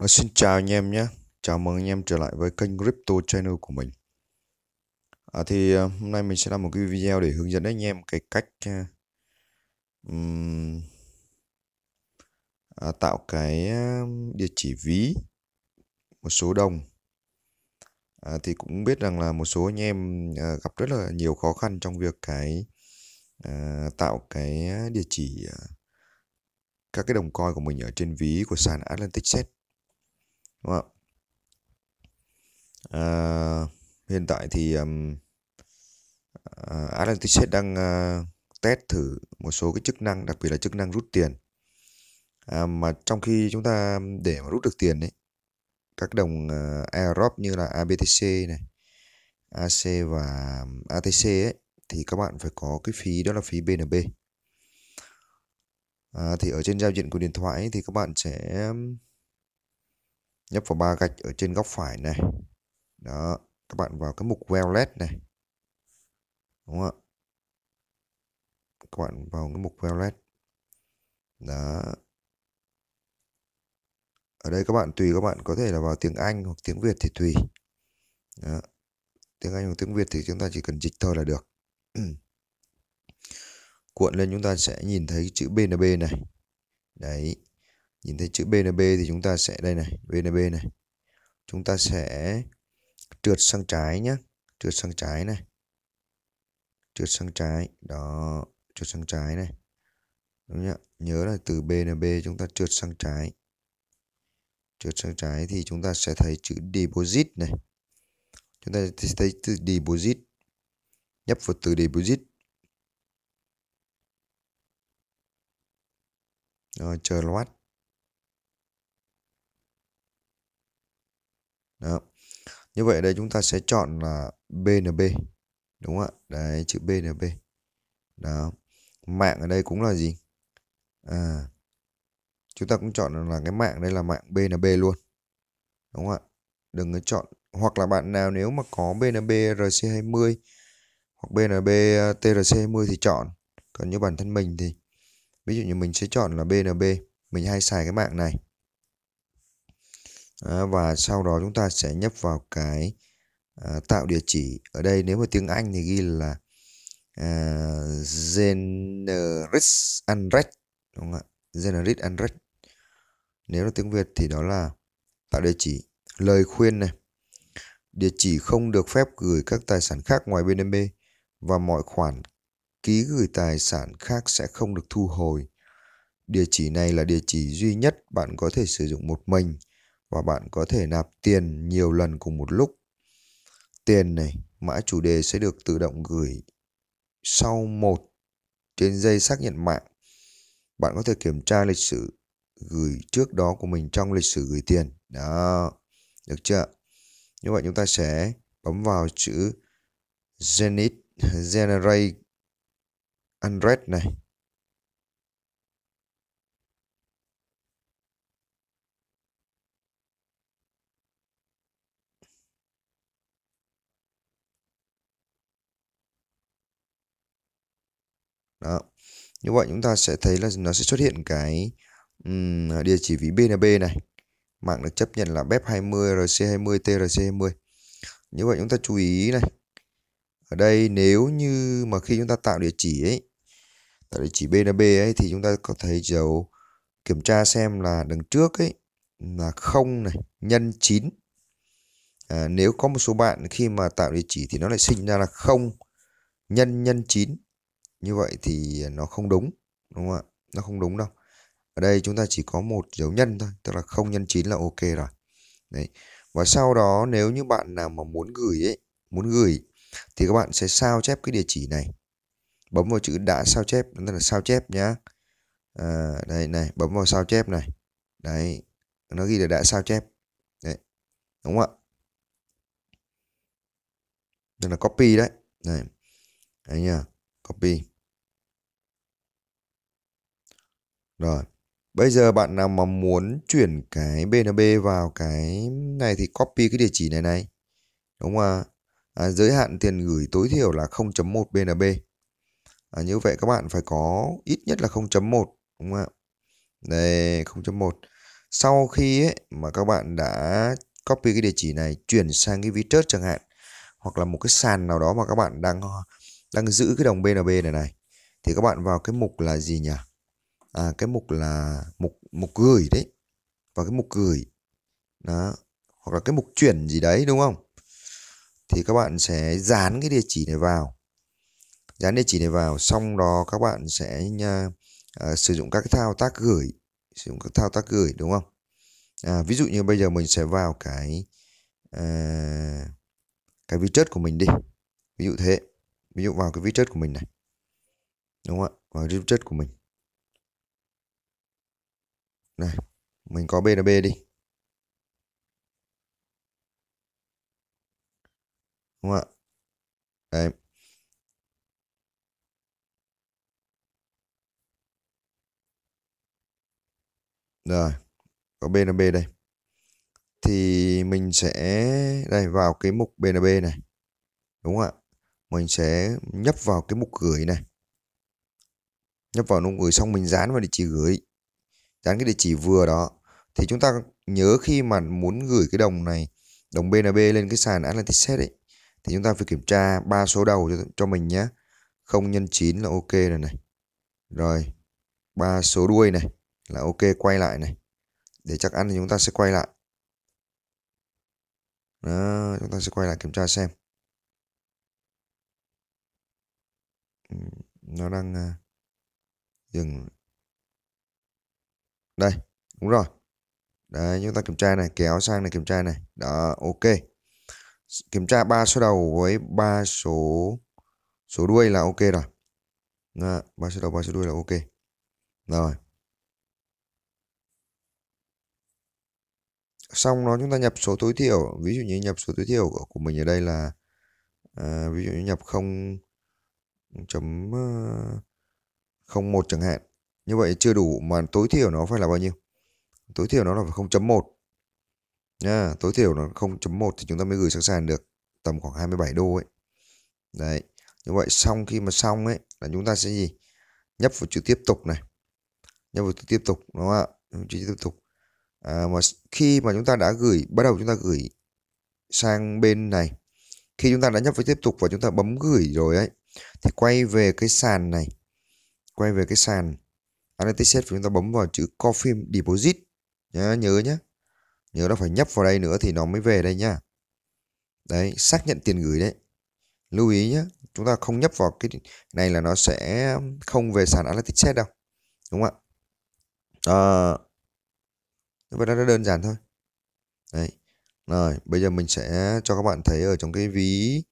Xin chào anh em nhé, chào mừng anh em trở lại với kênh Crypto Channel của mình à, Thì ờ, hôm nay mình sẽ làm một cái video để hướng dẫn anh em cái cách um, à, tạo cái ờ, địa chỉ ví một số đồng à, Thì cũng biết rằng là một số anh em à, gặp rất là nhiều khó khăn trong việc cái à, tạo cái địa chỉ à, các cái đồng coin của mình ở trên ví của sàn Atlantic Set đúng vâng không ạ à, hiện tại thì um, uh, Atlantic đang uh, test thử một số cái chức năng đặc biệt là chức năng rút tiền à, mà trong khi chúng ta để mà rút được tiền đấy các đồng uh, à, airdrop như là ABTC này AC và ATC ấy thì các bạn phải có cái phí đó là phí BNB à, thì ở trên giao diện của điện thoại ấy, thì các bạn sẽ nhấp vào ba gạch ở trên góc phải này đó các bạn vào cái mục Wallet này đúng không ạ các bạn vào cái mục Wallet đó ở đây các bạn tùy các bạn có thể là vào tiếng Anh hoặc tiếng Việt thì tùy đó. tiếng Anh hoặc tiếng Việt thì chúng ta chỉ cần dịch thôi là được cuộn lên chúng ta sẽ nhìn thấy chữ BNB này đấy nhìn thấy chữ BNB thì chúng ta sẽ đây này BNB này chúng ta sẽ trượt sang trái nhé trượt sang trái này trượt sang trái đó trượt sang trái này đúng nhá nhớ là từ BNB chúng ta trượt sang trái trượt sang trái thì chúng ta sẽ thấy chữ deposit này chúng ta sẽ thấy từ deposit nhấp vào từ deposit rồi chờ loát Đó. Như vậy đây chúng ta sẽ chọn là BNB. Đúng không ạ? Đấy chữ BNB. Đó. Mạng ở đây cũng là gì? À chúng ta cũng chọn là cái mạng đây là mạng BNB luôn. Đúng không ạ? Đừng có chọn hoặc là bạn nào nếu mà có BNB RC20 hoặc BNB TRC20 thì chọn. Còn như bản thân mình thì ví dụ như mình sẽ chọn là BNB, mình hay xài cái mạng này à, và sau đó chúng ta sẽ nhấp vào cái à, tạo địa chỉ ở đây nếu mà tiếng Anh thì ghi là à, ờ, generate unrest đúng không ạ generate unrest nếu là tiếng Việt thì đó là tạo địa chỉ lời khuyên này địa chỉ không được phép gửi các tài sản khác ngoài BNB và mọi khoản ký gửi tài sản khác sẽ không được thu hồi. Địa chỉ này là địa chỉ duy nhất bạn có thể sử dụng một mình và bạn có thể nạp tiền nhiều lần cùng một lúc. Tiền này, mã chủ đề sẽ được tự động gửi sau một trên dây xác nhận mạng. Bạn có thể kiểm tra lịch sử gửi trước đó của mình trong lịch sử gửi tiền. Đó, được chưa? Như vậy chúng ta sẽ bấm vào chữ Zenit Generate Android này đó như vậy chúng ta sẽ thấy là nó sẽ xuất hiện cái um, địa chỉ ví BNB này mạng được chấp nhận là BEP20 RC20 TRC20 như vậy chúng ta chú ý này ở đây nếu như mà khi chúng ta tạo địa chỉ ấy tạo địa chỉ BNB ấy thì chúng ta có thấy dấu kiểm tra xem là đằng trước ấy là không này nhân 9 à, nếu có một số bạn khi mà tạo địa chỉ thì nó lại sinh ra là không nhân nhân 9 như vậy thì nó không đúng đúng không ạ nó không đúng đâu ở đây chúng ta chỉ có một dấu nhân thôi tức là không nhân chín là ok rồi đấy và sau đó nếu như bạn nào mà muốn gửi ấy muốn gửi thì các bạn sẽ sao chép cái địa chỉ này bấm vào chữ đã sao chép tức là sao chép nhá à, đây này bấm vào sao chép này đấy nó ghi là đã sao chép đấy đúng không ạ tức là copy đấy này đấy nhá copy Rồi. Bây giờ bạn nào mà muốn chuyển cái BNB vào cái này thì copy cái địa chỉ này này. Đúng không ạ? À, giới hạn tiền gửi tối thiểu là 0.1 BNB. À, như vậy các bạn phải có ít nhất là 0.1 đúng không ạ? Đây 0.1. Sau khi ấy, mà các bạn đã copy cái địa chỉ này chuyển sang cái ví trớt chẳng hạn hoặc là một cái sàn nào đó mà các bạn đang đang giữ cái đồng BNB này này thì các bạn vào cái mục là gì nhỉ? à, cái mục là mục mục gửi đấy và cái mục gửi đó hoặc là cái mục chuyển gì đấy đúng không thì các bạn sẽ dán cái địa chỉ này vào dán địa chỉ này vào xong đó các bạn sẽ nha uh, sử dụng các cái thao tác gửi sử dụng các thao tác gửi đúng không à, ví dụ như bây giờ mình sẽ vào cái uh, cái chất của mình đi ví dụ thế ví dụ vào cái chất của mình này đúng không ạ vào cái chất của mình này mình có BNB đi đúng không ạ đấy rồi có BNB đây thì mình sẽ đây vào cái mục BNB này đúng không ạ mình sẽ nhấp vào cái mục gửi này nhấp vào nút gửi xong mình dán vào địa chỉ gửi dán cái địa chỉ vừa đó thì chúng ta nhớ khi mà muốn gửi cái đồng này đồng BNB lên cái sàn Atlantic Set ấy thì chúng ta phải kiểm tra ba số đầu cho, cho mình nhé 0 nhân 9 là ok rồi này rồi ba số đuôi này là ok quay lại này để chắc ăn thì chúng ta sẽ quay lại đó, chúng ta sẽ quay lại kiểm tra xem ừ, nó đang à, dừng đây đúng rồi đấy chúng ta kiểm tra này kéo sang này kiểm tra này đó ok kiểm tra ba số đầu với ba số số đuôi là ok rồi ba số đầu ba số đuôi là ok rồi xong nó chúng ta nhập số tối thiểu ví dụ như nhập số tối thiểu của, của mình ở đây là à, ví dụ như nhập 0 chấm 01 ờ, chẳng hạn như vậy chưa đủ mà tối thiểu nó phải là bao nhiêu? Tối thiểu nó là 0.1. Nha, tối thiểu nó 0.1 thì chúng ta mới gửi sang sàn được tầm khoảng 27 đô ấy. Đấy. Như vậy xong khi mà xong ấy là chúng ta sẽ gì? Nhấp vào chữ tiếp tục này. Nhấp vào chữ tiếp tục đúng không ạ? Chữ tiếp tục. À, mà khi mà chúng ta đã gửi bắt đầu chúng ta gửi sang bên này. Khi chúng ta đã nhấp vào tiếp tục và chúng ta bấm gửi rồi ấy thì quay về cái sàn này. Quay về cái sàn Analytics chúng ta bấm vào chữ Confirm Deposit nhá, nhớ nhé nhớ nó phải nhấp vào đây nữa thì nó mới về đây nhá đấy xác nhận tiền gửi đấy lưu ý nhé chúng ta không nhấp vào cái này là nó sẽ không về sàn Analytics set đâu đúng không ạ ờ, à, vậy nó đơn giản thôi đấy rồi bây giờ mình sẽ cho các bạn thấy ở trong cái ví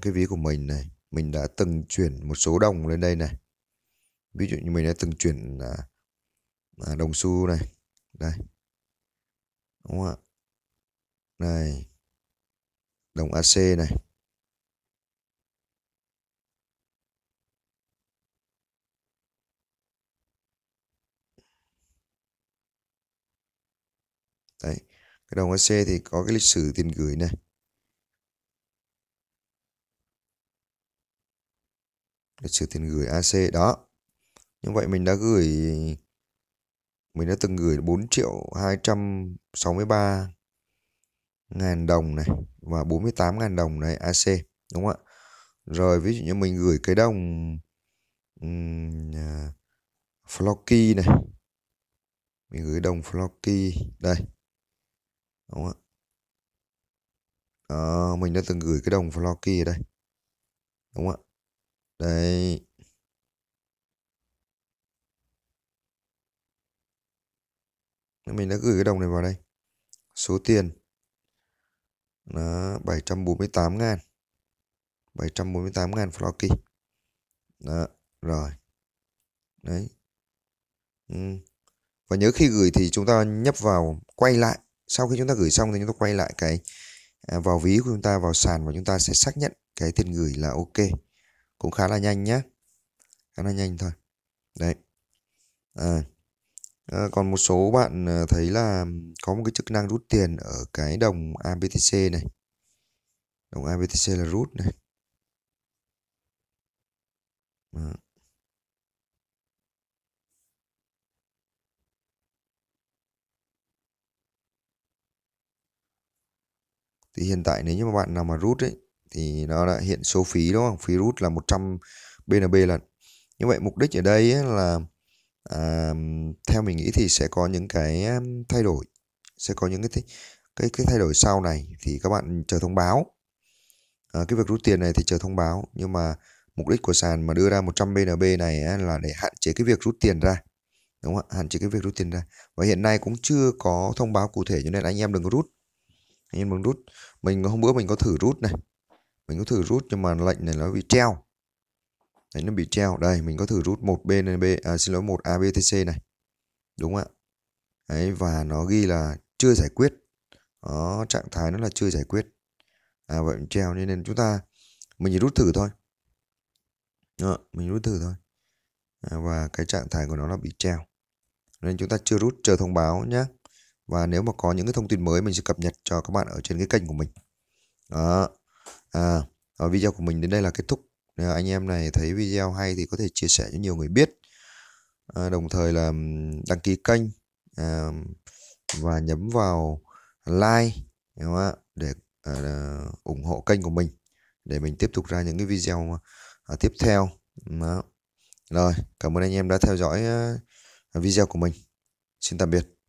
cái ví của mình này mình đã từng chuyển một số đồng lên đây này ví dụ như mình đã từng chuyển à, à, đồng xu này đây đúng không ạ này đồng AC này đấy cái đồng AC thì có cái lịch sử tiền gửi này lịch sử tiền gửi AC đó như vậy mình đã gửi mình đã từng gửi 4 triệu 263 ngàn đồng này và 48 ngàn đồng này AC đúng không ạ? Rồi ví dụ như mình gửi cái đồng um, à, Flocky này. Mình gửi đồng Flocky đây. Đúng không ạ? À, mình đã từng gửi cái đồng Flocky ở đây. Đúng không ạ? đây mình đã gửi cái đồng này vào đây số tiền là 748 ngàn 748 ngàn Flocky đó rồi đấy ừ. và nhớ khi gửi thì chúng ta nhấp vào quay lại sau khi chúng ta gửi xong thì chúng ta quay lại cái à, vào ví của chúng ta vào sàn và chúng ta sẽ xác nhận cái tiền gửi là ok cũng khá là nhanh nhé khá là nhanh thôi đấy à. À, còn một số bạn ờ, thấy là có một cái chức năng rút tiền ở cái đồng ABTC này. Đồng ABTC là rút này. À. Thì hiện tại nếu như mà bạn nào mà rút ấy thì nó đã hiện số phí đúng không? Phí rút là 100 BNB lần. Như vậy mục đích ở đây ấy là à, theo mình nghĩ thì sẽ có những cái thay đổi sẽ có những cái cái cái thay đổi sau này thì các bạn chờ thông báo à, cái việc rút tiền này thì chờ thông báo nhưng mà mục đích của sàn mà đưa ra 100 BNB này á, là để hạn chế cái việc rút tiền ra đúng không ạ hạn chế cái việc rút tiền ra và hiện nay cũng chưa có thông báo cụ thể cho nên anh em đừng rút anh em đừng rút mình hôm bữa mình có thử rút này mình có thử rút nhưng mà lệnh này nó bị treo Đấy nó bị treo. Đây mình có thử rút một bên B à, xin lỗi một ABTC này. Đúng ạ. Đấy và nó ghi là chưa giải quyết. Đó, trạng thái nó là chưa giải quyết. À vậy mình treo nên, chúng ta mình chỉ rút thử thôi. Đó, mình rút thử thôi. À, và cái trạng thái của nó là bị treo. Nên chúng ta chưa rút chờ thông báo nhé. Và nếu mà có những cái thông tin mới mình sẽ cập nhật cho các bạn ở trên cái kênh của mình. Đó. À, video của mình đến đây là kết thúc. Nếu anh em này thấy video hay thì có thể chia sẻ cho nhiều người biết. À, đồng thời là đăng ký kênh à, và nhấn vào like đúng không để à, à, ủng hộ kênh của mình để mình tiếp tục ra những cái video à, tiếp theo. Đó. Rồi, cảm ơn anh em đã theo dõi à, video của mình. Xin tạm biệt.